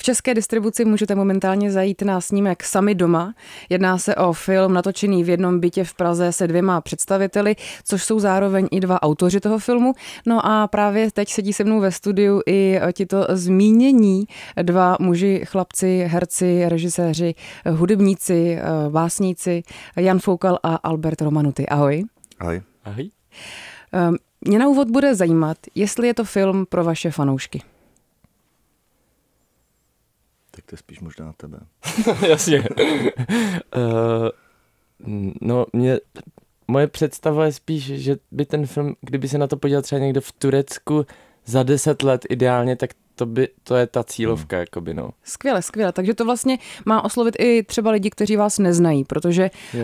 V české distribuci můžete momentálně zajít na snímek Sami doma. Jedná se o film natočený v jednom bytě v Praze se dvěma představiteli, což jsou zároveň i dva autoři toho filmu. No a právě teď sedí se mnou ve studiu i tito zmínění dva muži, chlapci, herci, režiséři, hudebníci, eh, básníci, Jan Foukal a Albert Romanuty. Ahoj. Ahoj. Ahoj. Eh, mě na úvod bude zajímat, jestli je to film pro vaše fanoušky tak to je spíš možná na tebe. Jasně. uh, no, mě, moje představa je spíš, že by ten film, kdyby se na to podíval třeba někdo v Turecku za deset let ideálně, tak to, by, to je ta cílovka, hmm. jakoby, no. Skvěle, skvěle. Takže to vlastně má oslovit i třeba lidi, kteří vás neznají, protože uh,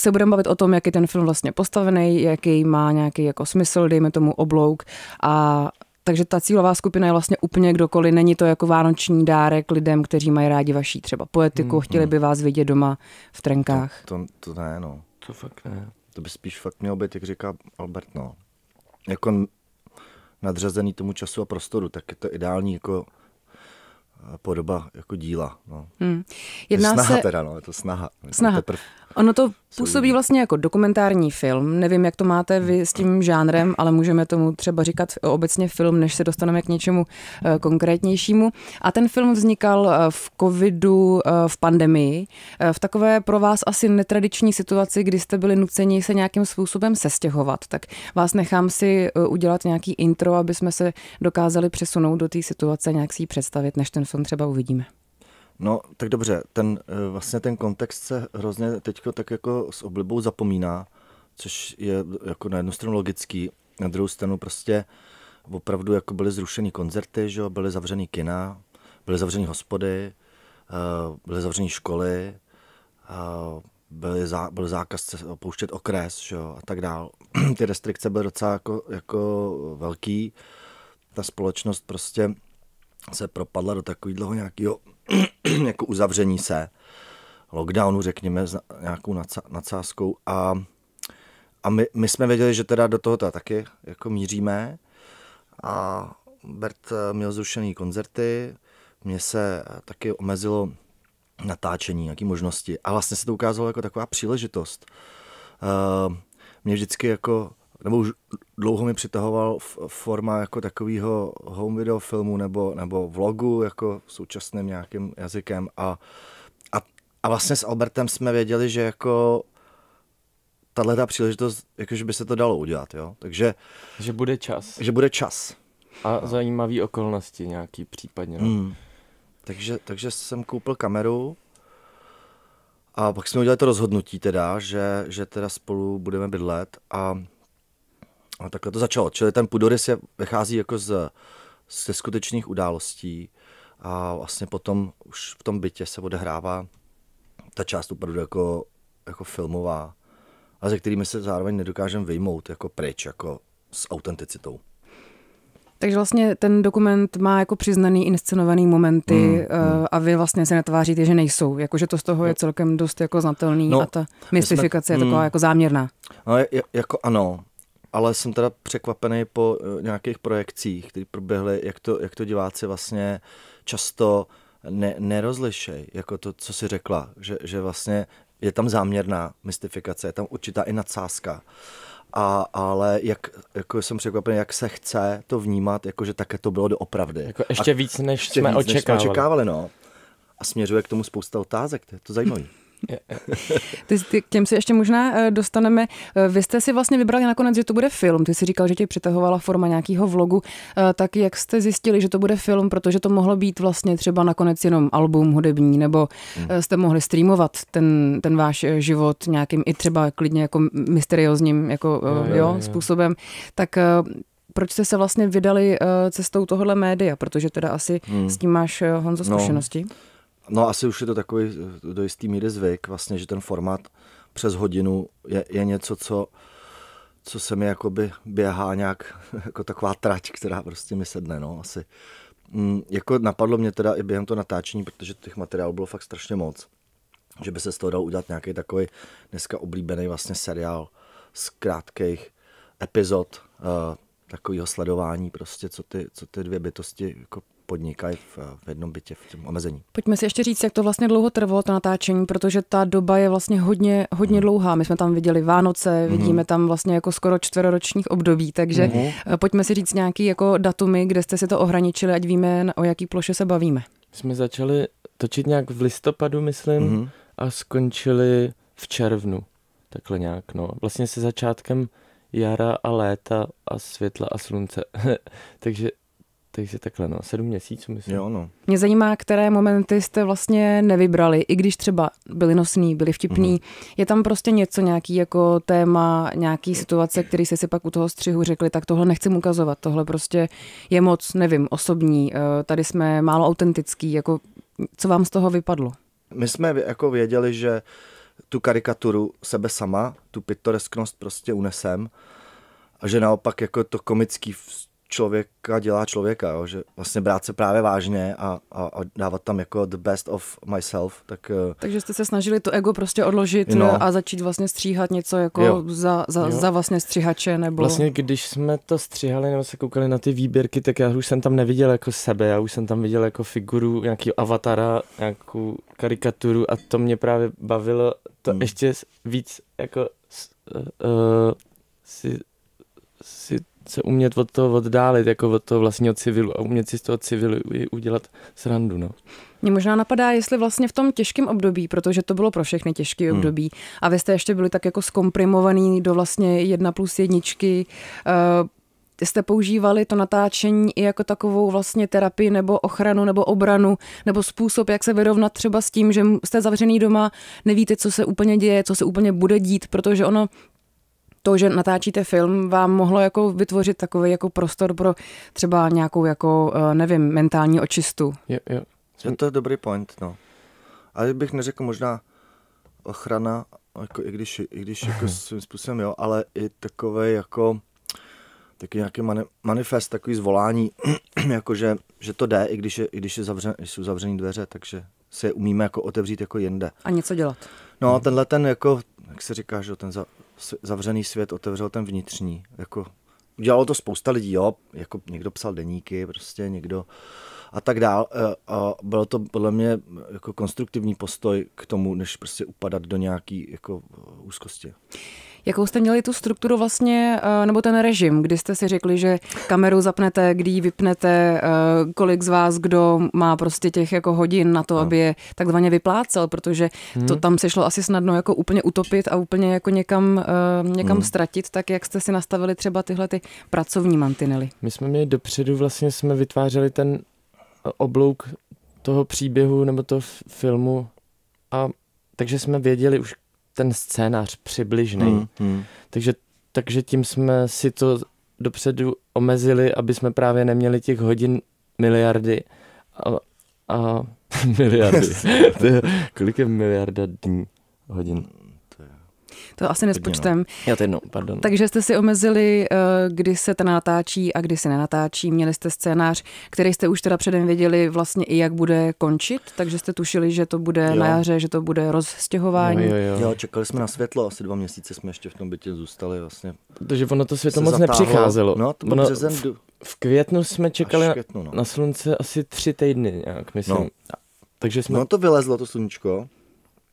se budeme bavit o tom, jak je ten film vlastně postavený, jaký má nějaký jako smysl, dejme tomu oblouk a takže ta cílová skupina je vlastně úplně kdokoliv. Není to jako vánoční dárek lidem, kteří mají rádi vaší třeba poetiku, hmm, chtěli by vás vidět doma v trenkách. To, to, to ne, no. To fakt ne. To by spíš fakt mělo být, jak říká Albert, no. Jako nadřazený tomu času a prostoru, tak je to ideální jako eh, podoba jako díla. No. Hmm. Jedná snaha se... teda, no, je to snaha. snaha. Teprv... Ono to Působí vlastně jako dokumentární film. Nevím, jak to máte vy s tím žánrem, ale můžeme tomu třeba říkat obecně film, než se dostaneme k něčemu eh, konkrétnějšímu. A ten film vznikal eh, v covidu, eh, v pandemii, v takové pro vás asi netradiční situaci, kdy jste byli nuceni se nějakým způsobem sestěhovat. Tak vás nechám si udělat nějaký intro, aby jsme se dokázali přesunout do té situace, nějak si ji představit, než ten film třeba uvidíme. No, tak dobře, ten, eh, vlastně ten kontext se hrozně teď tak jako s oblibou zapomíná, což je jako na jednu stranu logický, na druhou stranu prostě opravdu jako byly zrušeny koncerty, že byly zavřený kina, byly zavřený hospody, eh, byly zavřený školy, eh, byly zá, byl zákaz opouštět okres, že a tak dál. Ty restrikce byly docela jako, jako velký, ta společnost prostě se propadla do takového nějakého jako uzavření se lockdownu, řekněme, s nějakou nadsázkou. A, a my, my, jsme věděli, že teda do toho teda taky jako míříme. A Bert eh, měl zrušený koncerty, mně se eh, taky omezilo natáčení, nějaké možnosti. A vlastně se to ukázalo jako taková příležitost. Eh, mě vždycky jako nebo už dlouho mi přitahoval forma jako takového home video filmu nebo, nebo vlogu jako současným nějakým jazykem a, a, a vlastně s Albertem jsme věděli, že jako tahle ta příležitost, jakože by se to dalo udělat, jo. Takže... Že bude čas. Že bude čas. A no. zajímavé okolnosti nějaký případně, no. Mm. Takže, takže jsem koupil kameru a pak jsme udělali to rozhodnutí teda, že, že teda spolu budeme bydlet a a takhle to začalo. Čili ten pudorys je, vychází jako z, ze skutečných událostí a vlastně potom už v tom bytě se odehrává ta část opravdu jako, jako filmová, a se kterými se zároveň nedokážeme vyjmout jako pryč, jako s autenticitou. Takže vlastně ten dokument má jako přiznaný inscenovaný momenty mm, mm. a vy vlastně se netváříte, že nejsou. Jakože to z toho je no. celkem dost jako znatelný no, a ta mystifikace jsme, je taková mm, jako záměrná. No, je, jako ano ale jsem teda překvapený po eh, nějakých projekcích, které proběhly, jak to, jak to diváci vlastně často ne, nerozlišej, jako to, co si řekla, že, že vlastně je tam záměrná mystifikace, je tam určitá i nadsázka. A, ale jak, jako jsem překvapen, jak se chce to vnímat, jako že také to bylo doopravdy. Jako ještě A, víc, než, ještě jsme, víc, očekávali. než jsme očekávali. no. A směřuje k tomu spousta otázek, to je to zajímavé. Ty, ty, k těm se ještě možná eh, dostaneme. Eh, vy jste si vlastně vybrali nakonec, že to bude film. Ty si říkal, že tě přitahovala forma nějakého vlogu. Eh, tak jak jste zjistili, že to bude film, protože to mohlo být vlastně třeba nakonec jenom album hudební, nebo hmm. jste mohli streamovat ten, ten váš život nějakým i třeba klidně jako mysteriózním jako, jo, jo, jo, způsobem. Tak proč jste se vlastně vydali cestou tohohle média? Protože teda asi hmm. s tím máš Honzo no. zkušenosti. No. No asi už je to takový eh, do jistý míry zvyk, vlastně, že ten formát přes hodinu je, je něco, co, co se mi jakoby běhá nějak jako taková trať, která prostě mi sedne, no, asi. Mm, jako napadlo mě teda i během toho natáčení, protože těch materiálů bylo fakt strašně moc, že by se z toho dal udělat nějaký takový dneska oblíbený vlastně seriál z krátkých epizod uh, eh, takového sledování prostě, co ty, co ty dvě bytosti jako podnikají v, v jednom bytě v tom omezení. Pojďme si ještě říct, jak to vlastně dlouho trvalo, to natáčení, protože ta doba je vlastně hodně, hodně mm. dlouhá. My jsme tam viděli Vánoce, mm. vidíme tam vlastně jako skoro čtveroročních období, takže mm. pojďme si říct nějaký jako datumy, kde jste si to ohraničili, ať víme, o jaký ploše se bavíme. Jsme začali točit nějak v listopadu, myslím, mm. a skončili v červnu, takhle nějak, no. Vlastně se začátkem jara a léta a světla a slunce. takže takže takhle, no, sedm měsíců, myslím. Jo, no. Mě zajímá, které momenty jste vlastně nevybrali, i když třeba byli nosný, byli vtipný. Mm-hmm. Je tam prostě něco, nějaký jako téma, nějaký situace, který jste si pak u toho střihu řekli, tak tohle nechci ukazovat, tohle prostě je moc, nevím, osobní, eh, tady jsme málo autentický, jako co vám z toho vypadlo? My jsme jako věděli, že tu karikaturu sebe sama, tu pitoresknost prostě unesem a že naopak jako to komický člověka dělá člověka, jo? že vlastně brát se právě vážně a, a, a dávat tam jako the best of myself. Tak, eh, Takže jste se snažili to ego prostě odložit no. Eh, a začít vlastně stříhat něco jako za, za, za vlastně stříhače nebo... Vlastně když jsme to stříhali nebo se koukali na ty výběrky, tak já už jsem tam neviděl jako sebe, já už jsem tam viděl jako figuru nějaký avatara, nějakou karikaturu a to mě právě bavilo to hmm. ještě víc jako uh, si, si se umět od toho oddálit, jako od toho vlastního civilu a umět si z toho civilu udělat srandu. No. Mě možná napadá, jestli vlastně v tom těžkém období, protože to bylo pro všechny těžké hmm. období, a vy jste ještě byli tak jako zkomprimovaný do vlastně jedna plus jedničky, uh, jste používali to natáčení i jako takovou vlastně terapii nebo ochranu nebo obranu nebo způsob, jak se vyrovnat třeba s tím, že jste zavřený doma, nevíte, co se úplně děje, co se úplně bude dít, protože ono to, že natáčíte film, vám mohlo jako vytvořit takový jako prostor pro třeba nějakou jako, eh, nevím, mentální očistu. Je, je. je to je dobrý point, no. Ale bych neřekl možná ochrana, jako, i když, i když jako svým způsobem, jo, ale i takové jako taky nějaký manifest, takový zvolání, jako že, že to jde, i když, je, i když je zavřen, jsou zavřené dveře, takže se je umíme jako otevřít jako jinde. A něco dělat. No, a tenhle ten jako, jak se říká, že ten za, zavřený svět otevřel ten vnitřní. Jako, dělalo to spousta lidí, jo, jako někdo psal deníky, prostě někdo a tak dál. E, a bylo to podle mě jako konstruktivní postoj k tomu, než prostě upadat do nějaký jako úzkosti. Jakou jste měli tu strukturu vlastně, eh, nebo ten režim, kdy jste si řekli, že kameru zapnete, kdy ji vypnete, eh, kolik z vás kdo má prostě těch jako hodin na to, no. aby je takzvaně vyplácel, protože hmm. to tam se šlo asi snadno jako úplně utopit a úplně jako někam, eh, někam hmm. ztratit, tak jak jste si nastavili třeba tyhle ty pracovní mantinely? My jsme měli dopředu vlastně jsme vytvářeli ten oblouk toho příběhu nebo toho filmu a takže jsme věděli už ten scénář přibližný. Mm, mm. Takže, takže tím jsme si to dopředu omezili, aby jsme právě neměli těch hodin miliardy a, a miliardy. to je, kolik je miliarda dní hodin? To asi no. nespočtem. Já to jednou, pardon. Takže jste si omezili, eh, kdy se to natáčí a kdy se nenatáčí. Měli jste scénář, který jste už teda předem věděli vlastně i jak bude končit, takže jste tušili, že to bude jo. na jaře, že to bude rozstěhování. Jo, jo, jo. jo, čekali jsme na světlo, asi dva měsíce jsme ještě v tom bytě zůstali vlastně. Protože ono to světlo moc zatáhlo. nepřicházelo. No, to ono, březen... v, v květnu jsme čekali květnu, no. na slunce asi tři týdny nějak, myslím. No. Takže jsme... No to vylezlo to sluníčko,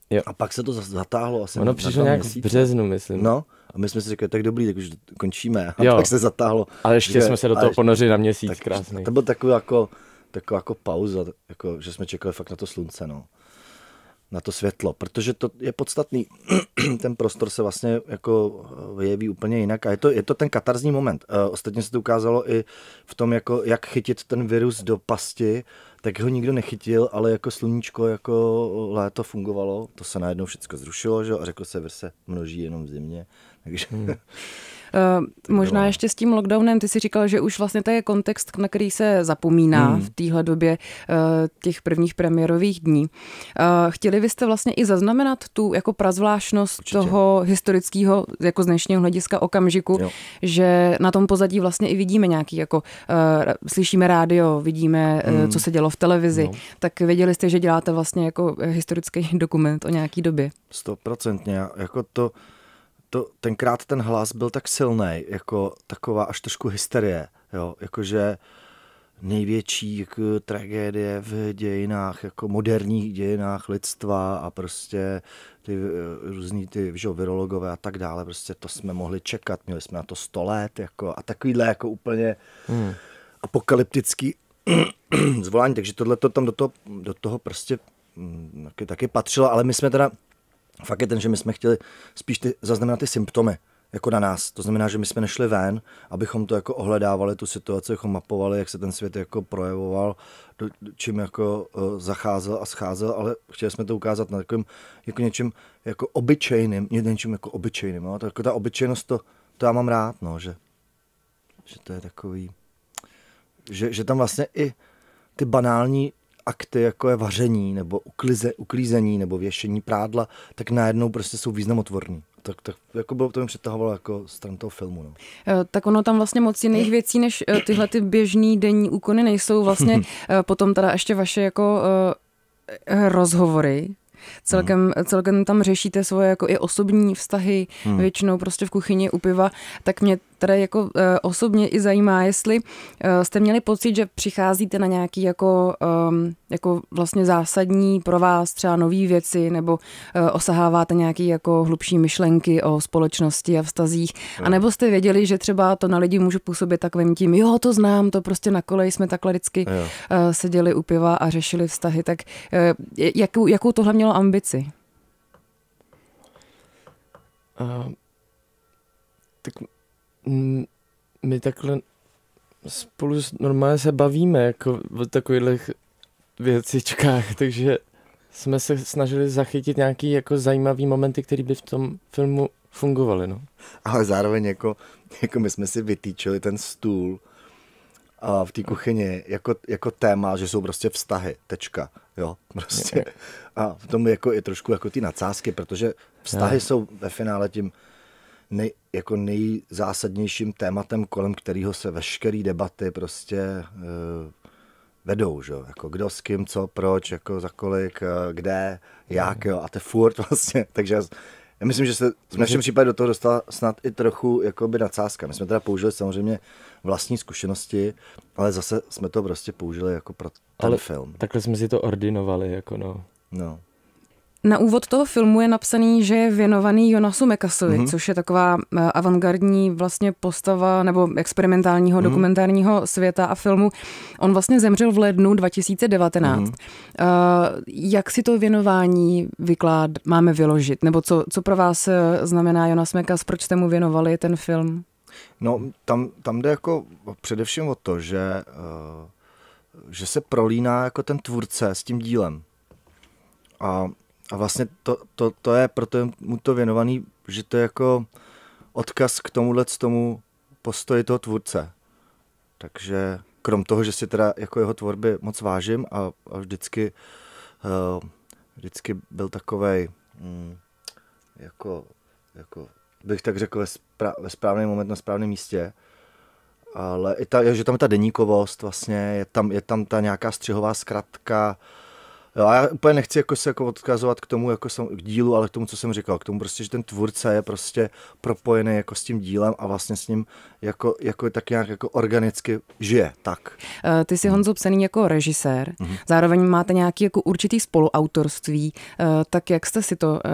Jo. A pak se to zatáhlo asi. Ono přišlo nějak měsíc. v březnu, myslím. No, a my jsme si řekli, tak dobrý, tak už končíme. A jo. pak se zatáhlo. Ale ještě že, jsme se do toho ponořili na měsíc, tak, krásný. To byl takový jako, taková jako pauza, jako, že jsme čekali fakt na to slunce, no na to světlo, protože to je podstatný. ten prostor se vlastně jako vyjeví eh, úplně jinak a je to, je to ten katarzní moment. Eh, ostatně se to ukázalo i v tom, jako, jak chytit ten virus do pasti, tak ho nikdo nechytil, ale jako sluníčko, jako léto fungovalo, to se najednou všechno zrušilo, že? a řekl se, vir se množí jenom v zimě. Takže... Hmm. Eh, možná ještě s tím lockdownem, ty si říkal, že už vlastně to je kontext, na který se zapomíná hmm. v téhle době eh, těch prvních premiérových dní. Eh, chtěli byste vlastně i zaznamenat tu jako prazvláštnost Určitě. toho historického, jako z dnešního hlediska okamžiku, jo. že na tom pozadí vlastně i vidíme nějaký, jako slyšíme rádio, vidíme, hmm. co se dělo v televizi. No. Tak věděli jste, že děláte vlastně jako historický dokument o nějaký době? Stoprocentně. Jako to to, tenkrát ten hlas byl tak silný, jako taková až trošku hysterie, jo, jakože největší jako, tragédie v dějinách, jako moderních dějinách lidstva a prostě ty eh, různý ty že, virologové a tak dále, prostě to jsme mohli čekat, měli jsme na to 100 let, jako a takovýhle jako úplně hmm. apokalyptický zvolání, takže tohle to tam do toho, do toho prostě mm, taky, taky patřilo, ale my jsme teda Fakt je ten, že my jsme chtěli spíš ty, zaznamenat ty symptomy jako na nás. To znamená, že my jsme nešli ven, abychom to jako ohledávali, tu situaci, jako mapovali, jak se ten svět jako projevoval, do, čím jako uh, zacházel a scházel, ale chtěli jsme to ukázat na takovým jako něčím jako obyčejným, něčím jako obyčejným. No? Tak jako ta obyčejnost, to, to já mám rád, no, že, že to je takový, že, že tam vlastně i ty banální akty, jako je vaření, nebo uklize, uklízení, nebo věšení prádla, tak najednou prostě jsou významotvorní tak, tak jako bylo, to mi přetahovalo jako stran toho filmu. No. Eh, tak ono tam vlastně moc jiných věcí, než eh, tyhle ty běžný denní úkony nejsou. Vlastně eh, potom teda ještě vaše jako rozhovory, Celkem, hmm. celkem tam řešíte svoje jako i osobní vztahy, hmm. většinou prostě v kuchyni u piva, tak mě které jako eh, osobně i zajímá, jestli eh, jste měli pocit, že přicházíte na nějaký jako, ehm, jako vlastně zásadní pro vás třeba nové věci nebo eh, osaháváte nějaký jako hlubší myšlenky o společnosti a vztazích, a hmm. nebo jste věděli, že třeba to na lidi může působit takovým tím, jo, to znám, to prostě na kole jsme takhle vždycky no. seděli u piva a řešili vztahy, tak jakou, jakou tohle mělo ambici? Uh, tak Mm, my takhle spolu normálně se bavíme jako o takových věcičkách, takže jsme se snažili zachytit nějaký jako zajímavý momenty, které by v tom filmu fungovaly. No. Ale zároveň jako, jako my jsme si vytýčili ten stůl a v té kuchyni jako, jako téma, že jsou prostě vztahy, tečka, jo, prostě. A v tom jako je trošku jako ty nadsázky, protože vztahy jo. jsou ve finále tím, nej, jako nejzásadnějším tématem, kolem kterého se veškeré debaty prostě e, vedou, že? Jako kdo s kým, co, proč, jako za kolik, eh, kde, jak, jo, a to furt vlastně, takže já, já myslím, že se v našem případě do toho dostala snad i trochu jakoby nadsázka. My jsme teda použili samozřejmě vlastní zkušenosti, ale zase jsme to prostě použili jako pro ten ale film. Takhle jsme si to ordinovali, jako no. No. Na úvod toho filmu je napsaný, že je věnovaný Jonasu Mekasovi, mm-hmm. což je taková eh, avantgardní vlastně postava nebo experimentálního mm-hmm. dokumentárního světa a filmu. On vlastně zemřel v lednu 2019. Mm-hmm. Uh, jak si to věnování vyklád máme vyložit? Nebo co, co pro vás eh, znamená Jonas Mekas? Proč jste mu věnovali ten film? No, tam, tam jde jako především o to, že, uh, že se prolíná jako ten tvůrce s tím dílem. A a vlastně to, to, to je proto mu to věnovaný, že to je jako odkaz k tomuhle tomu postoji toho tvůrce. Takže krom toho, že si teda jako jeho tvorby moc vážím a, a vždycky, uh, vždycky byl takovej mm, jako, jako bych tak řekl ve, spra- ve správný moment na správném místě, ale i ta, že tam je ta deníkovost vlastně, je tam, je tam ta nějaká střihová zkratka, uh, Jo, já úplně nechci jako se jako odkazovat k tomu, jako jsem, k dílu, ale k tomu, co jsem říkal, k tomu prostě, že ten tvůrce je prostě propojený jako s tím dílem a vlastně s ním jako, jako tak nějak jako organicky žije, tak. Eh, ty jsi Honzo psaný jako režisér, mm-hmm. zároveň máte nějaký jako určitý spoluautorství, eh, tak jak jste si to eh,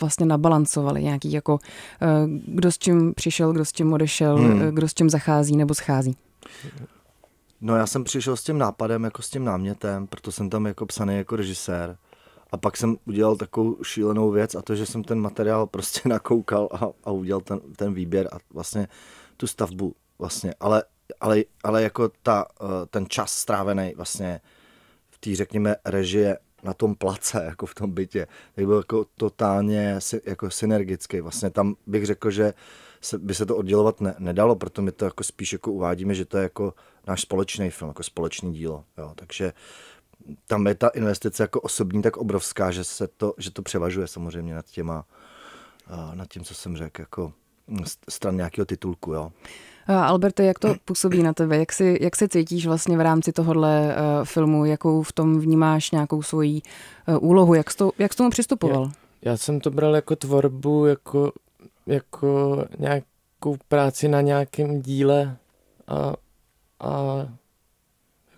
vlastně nabalancovali, nějaký jako kdo s čím přišel, kdo s čím odešel, mm. kdo s čím zachází nebo schází? No já jsem přišel s tím nápadem, jako s tím námětem, proto jsem tam jako psaný jako režisér. A pak jsem udělal takovou šílenou věc a to, že jsem ten materiál prostě nakoukal a, a udělal ten, ten výběr a vlastně tu stavbu vlastně, ale, ale, ale jako ta, eh, ten čas strávený vlastně v té, řekněme, režie na tom place, jako v tom bytě, tak byl jako totálně jako synergický. Vlastně tam bych řekl, že se, by se to oddělovat ne, nedalo, proto my to jako spíš jako uvádíme, že to je jako náš společný film, jako společný dílo. Jo. Takže tam je ta investice jako osobní tak obrovská, že, se to, že to převažuje samozřejmě nad těma, nad tím, co jsem řekl, jako hm, stran nějakého titulku. Jo. Alberte, jak to působí na tebe? Jak, si, jak se cítíš vlastně v rámci tohohle uh, filmu? Jakou v tom vnímáš nějakou svoji uh, úlohu? Jak jsi, to, jak jsi tomu přistupoval? Já, já jsem to bral jako tvorbu, jako, jako nějakou práci na nějakém díle a a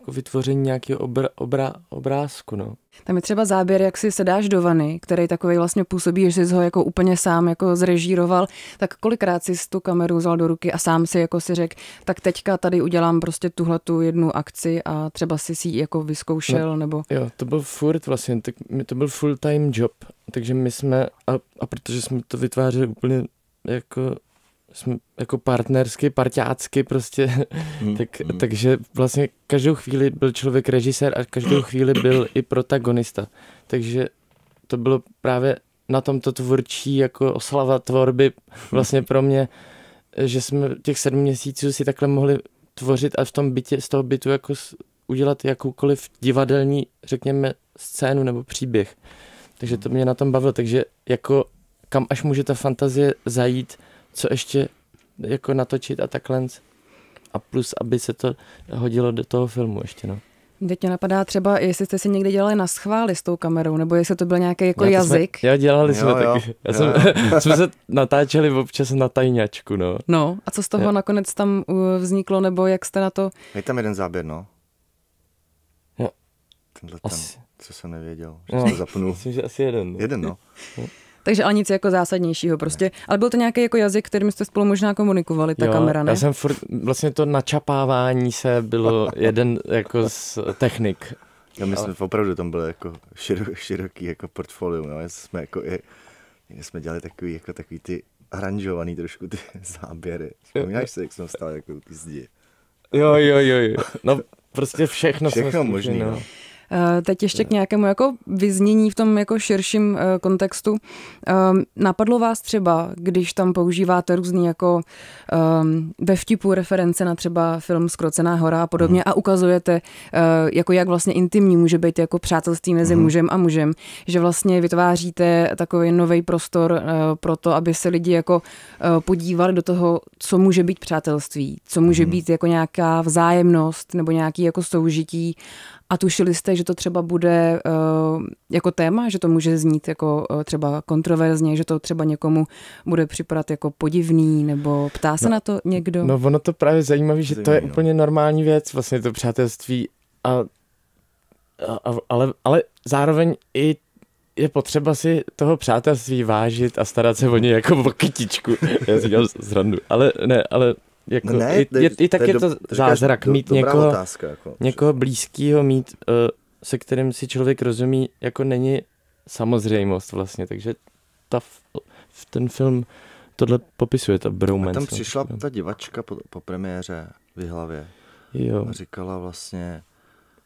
jako vytvoření nějakého obra, obra, obrázku. No. Tam je třeba záběr, jak si sedáš do vany, který takový vlastně působí, že jsi ho jako úplně sám jako zrežíroval, tak kolikrát jsi tu kameru vzal do ruky a sám si jako si řekl, tak teďka tady udělám prostě tuhle tu jednu akci a třeba si si ji jako vyzkoušel, no, nebo... Jo, to byl furt vlastně, tak to byl full time job, takže my jsme, a, a protože jsme to vytvářeli úplně jako jsme jako partnersky, parťácky prostě, mm, tak, mm. takže vlastně každou chvíli byl člověk režisér a každou chvíli byl i protagonista. Takže to bylo právě na tomto tvůrčí jako oslava tvorby vlastně pro mě, že jsme těch sedm měsíců si takhle mohli tvořit a v tom bytě, z toho bytu jako udělat jakoukoliv divadelní, řekněme, scénu nebo příběh. Takže to hmm. mě na tom bavilo. Takže jako kam až může ta fantazie zajít, co ještě jako natočit a takhle. A plus, aby se to hodilo do toho filmu ještě, no. Teď mě napadá třeba, jestli jste si někdy dělali na schvály s tou kamerou, nebo jestli to byl nějaký jako no, já jazyk. Jsme, já dělali jo, jsme jo, taky. Já jo, jsem, jo. jsme se natáčeli občas na tajňačku, no. No, a co z toho jo. nakonec tam uh, vzniklo, nebo jak jste na to... Je tam jeden záběr, no. Tenhle ten, asi... co jsem nevěděl, že no. jste zapnul. Myslím, že asi jeden. No. Jeden, no. Takže ale nic jako zásadnějšího prostě. Ale byl to nějaký jako jazyk, kterým jste spolu možná komunikovali, ta jo, kamera, ne? Já jsem furt, vlastně to načapávání se bylo jeden jako z technik. Já myslím, že opravdu tam bylo jako široký, široký jako portfolio, no, jsme jako i, jsme dělali takový, jako takový ty aranžovaný trošku ty záběry. Vzpomínáš si, jak jsem stál jako ty zdi? Jo, jo, jo, jo. No prostě všechno, všechno jsme možný, no. no. Eh, teď ještě k nějakému jako vyznění v tom jako širším eh, kontextu. Ehm, napadlo vás třeba, když tam používáte různý jako ehm, ve vtipu reference na třeba film Skrocená hora a podobně mm. a ukazujete, eh, jako jak vlastně intimní může být jako přátelství mezi mm. mužem a mužem, že vlastně vytváříte takový nový prostor pro to, aby se lidi jako podívali do toho, co může být přátelství, co může mm. být jako nějaká vzájemnost nebo nějaký jako soužití a tušili jste, že to třeba bude uh, jako téma, že to může znít jako uh, třeba kontroverzně, že to třeba někomu bude připadat jako podivný, nebo ptá se no, na to někdo? No ono to právě zajímavé, že to je no. úplně normální věc, vlastně to přátelství a, a, ale, ale zároveň i je potřeba si toho přátelství vážit a starat se o ně jako o kytičku. Já si dělám srandu, ale ne, ale jako, no ne, i, je, i tak je, to do, zázrak mít do, někoho, otázka, jako, někoho blízkého, mít, uh, se kterým si člověk rozumí, jako není samozřejmost vlastně, takže ta, v ten film tohle popisuje, ta bromance. A tam přišla ta divačka po, po premiéře v hlavě jo. a říkala vlastně,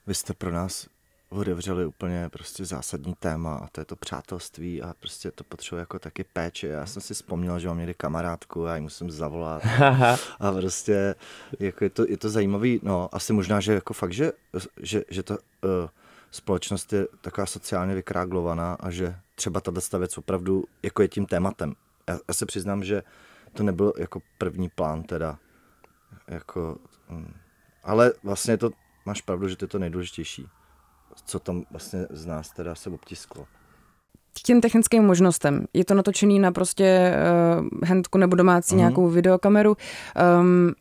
vy jste pro nás odevřeli úplně prostě zásadní téma a to je to přátelství a prostě to potřebuje jako taky péče. Já jsem si vzpomněl, že mám někdy kamarádku a ji musím zavolat a prostě jako je, to, je to zajímavý, no asi možná, že jako fakt, že, že, že ta uh, společnost je taková sociálně vykráglovaná a že třeba ta věc opravdu jako je tím tématem. Já, já se přiznám, že to nebyl jako první plán teda, jako, um, ale vlastně to máš pravdu, že to je to nejdůležitější co tam vlastně z nás teda se obtisklo. K těm technickým možnostem. Je to natočený na prostě uh, handku nebo domácí mm-hmm. nějakou videokameru. Um,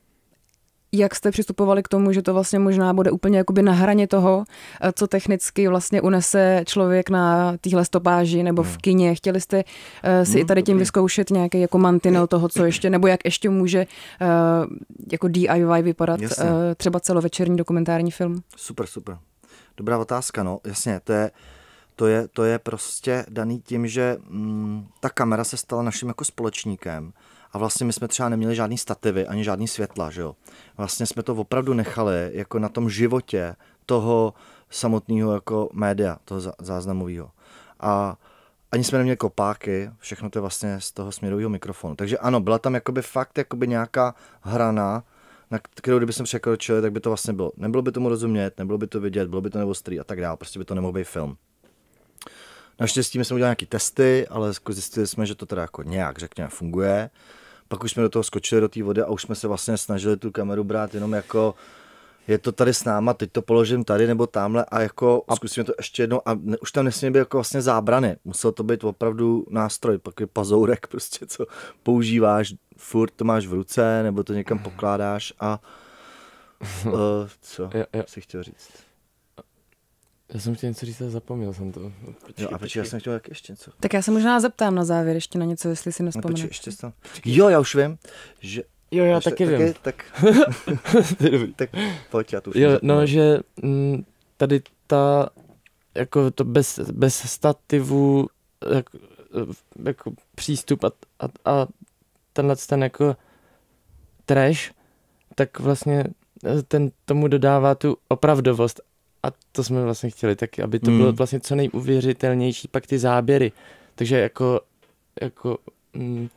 jak jste přistupovali k tomu, že to vlastně možná bude úplně jakoby na hraně toho, eh, co technicky vlastně unese člověk na téhle stopáži nebo v mhm. kině. Chtěli jste uh, si no, i mhm, tady tím dobrý. vyzkoušet nějaký jako mantinel toho, co ještě, nebo jak ještě může uh, jako DIY vypadat uh, třeba celovečerní dokumentární film? Super, super. Dobrá otázka, no jasně, to je, to je, to je prostě daný tím, že mm, ta kamera se stala naším jako společníkem a vlastně my jsme třeba neměli žádný stativy ani žádný světla, že jo. Vlastně jsme to opravdu nechali jako na tom životě toho samotného jako média, toho záznamového. A ani jsme neměli kopáky, všechno to je vlastně z toho směrového mikrofonu. Takže ano, byla tam jakoby fakt jakoby nějaká hrana, na kterou kdyby jsme překročili, tak by to vlastně bylo. Nebylo by tomu rozumět, nebylo by to vidět, bylo by to neostrý a tak dále, prostě by to nemohl být film. Naštěstí my jsme udělali nějaké testy, ale jako zjistili jsme, že to teda jako nějak, řekněme, funguje. Pak už jsme do toho skočili do té vody a už jsme se vlastně snažili tu kameru brát jenom jako je to tady s náma, teď to položím tady nebo tamhle a jako a... zkusíme to ještě jednou a ne, už tam nesmí být jako vlastně zábrany. Musel to být opravdu nástroj, pak je pazourek prostě, co používáš, furt to máš v ruce nebo to někam pokládáš a uh, co jo, jo. jsi chtěl říct? Já jsem chtěl něco říct, ale zapomněl jsem to. Počkej, jo, a počkej, já jsem chtěl jak ještě něco. Tak já se možná zeptám na závěr ještě na něco, jestli si no, nespomenu. ještě Jo, já už vím, že Jo, já Až taky vím. tak... dobrý. tak pojď, já tu jo, No, že mm, tady ta, jako to bez, bez stativu, jako, jako přístup a, a, a tenhle ten jako trash, tak vlastně eh, ten tomu dodává tu opravdovost. A to jsme vlastně chtěli taky, aby to mm. bylo hmm. vlastně co nejuvěřitelnější, pak ty záběry. Takže jako, jako mm,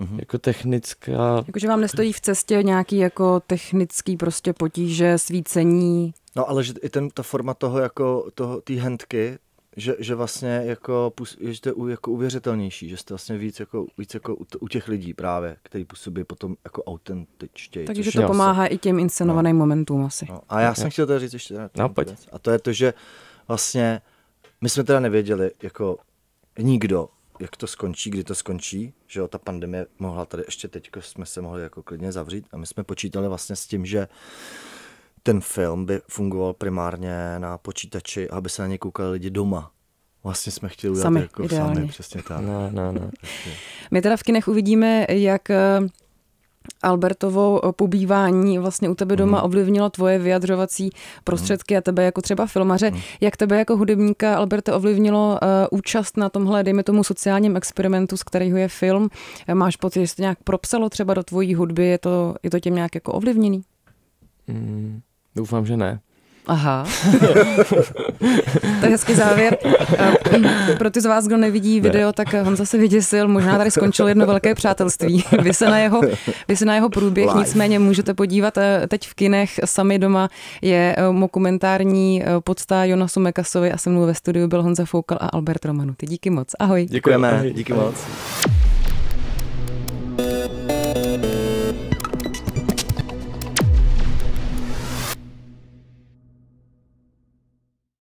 mm-hmm. jako technická... Jakože vám nestojí v cestě nějaký jako technický prostě potíže, svícení? No ale že i ten, ta forma toho jako, toho, té hentky, že, že vlastně jako, že jste u, jako uvěřitelnější, že jste vlastně víc jako, víc jako u, u těch lidí právě, který působí potom jako autentičtěji. Takže to pomáhá se. i těm inscenovaným no. momentům asi. No. A já tak jsem chtěl to říct ještě teda no, pojď. A to je to, že vlastně my jsme teda nevěděli jako nikdo, jak to skončí, kdy to skončí, že jo, ta pandemie mohla tady ještě teď, jsme se mohli jako klidně zavřít a my jsme počítali vlastně s tím, že ten film by fungoval primárně na počítači, aby se na ně koukali lidi doma. Vlastně jsme chtěli udělat sami, jako ideálně. sami, přesně tak. No, no, no. My teda v kinech uvidíme, jak eh, Albertovo eh, pobývání vlastně u tebe doma mhm. ovlivnilo tvoje vyjadřovací prostředky mhm. a tebe jako třeba filmaře. Mhm. Jak tebe jako hudebníka, Alberte, ovlivnilo eh, účast na tomhle, dejme tomu, sociálním experimentu, z kterého je film? Máš pocit, že to nějak propsalo třeba do tvojí hudby? Je to, je to těm nějak jako ovlivněný? Mm, doufám, že ne. Aha. tak hezký závěr. Eh, pro ty z vás, kdo nevidí video, tak eh, Honza se vyděsil. Možná tady skončilo jedno velké přátelství. Vy se na jeho, vy se na jeho průběh Life. nicméně můžete podívat. Eh, teď v kinech sami doma je dokumentární podsta Jonasu Mekasovi a se mnou ve studiu byl Honza Foukal a Albert Ty Díky moc. Ahoj. Děkujeme. Ahoj. Díky moc.